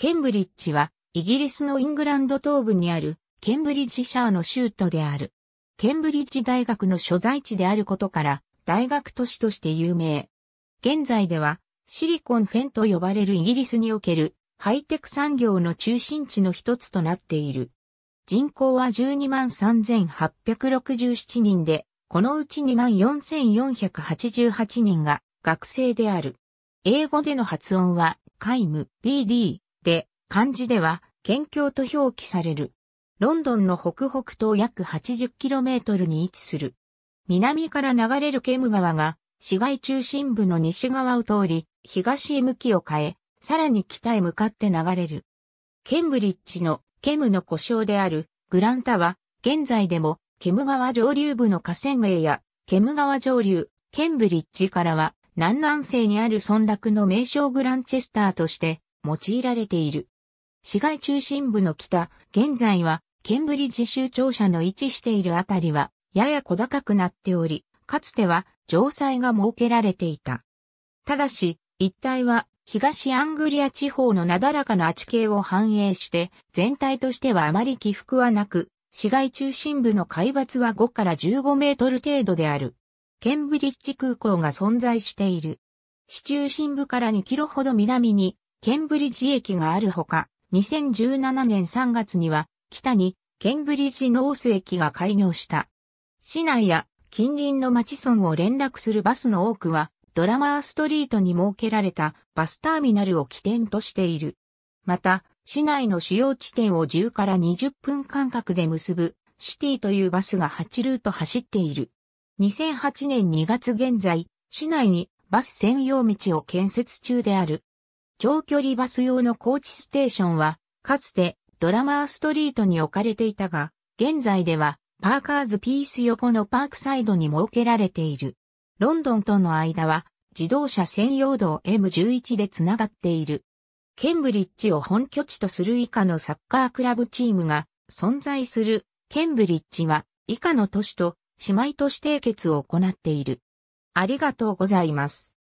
ケンブリッジは、イギリスのイングランド東部にある、ケンブリッジシャーの州都である。ケンブリッジ大学の所在地であることから、大学都市として有名。現在では、シリコンフェンと呼ばれるイギリスにおける、ハイテク産業の中心地の一つとなっている。人口は123,867人で、このうち24,488人が学生である。英語での発音は、カイム、BD、漢字では、県境と表記される。ロンドンの北北東約 80km に位置する。南から流れるケム川が、市街中心部の西側を通り、東へ向きを変え、さらに北へ向かって流れる。ケンブリッジのケムの故障であるグランタは、現在でもケム川上流部の河川名やケム川上流、ケンブリッジからは南南西にある村落の名称グランチェスターとして用いられている。市街中心部の北、現在はケンブリッジ州庁舎の位置しているあたりは、やや小高くなっており、かつては城塞が設けられていた。ただし、一帯は東アングリア地方のなだらかな地形を反映して、全体としてはあまり起伏はなく、市街中心部の海抜は5から15メートル程度である。ケンブリッジ空港が存在している。市中心部から2キロほど南に、ケンブリッジ駅があるほか、2017年3月には、北にケンブリッジノース駅が開業した。市内や近隣の町村を連絡するバスの多くは、ドラマーストリートに設けられたバスターミナルを起点としている。また、市内の主要地点を10から20分間隔で結ぶシティというバスが8ルート走っている。2008年2月現在、市内にバス専用道を建設中である。長距離バス用の高チステーションは、かつてドラマーストリートに置かれていたが、現在ではパーカーズピース横のパークサイドに設けられている。ロンドンとの間は自動車専用道 M11 でつながっている。ケンブリッジを本拠地とする以下のサッカークラブチームが存在するケンブリッジは以下の都市と姉妹都市締結を行っている。ありがとうございます。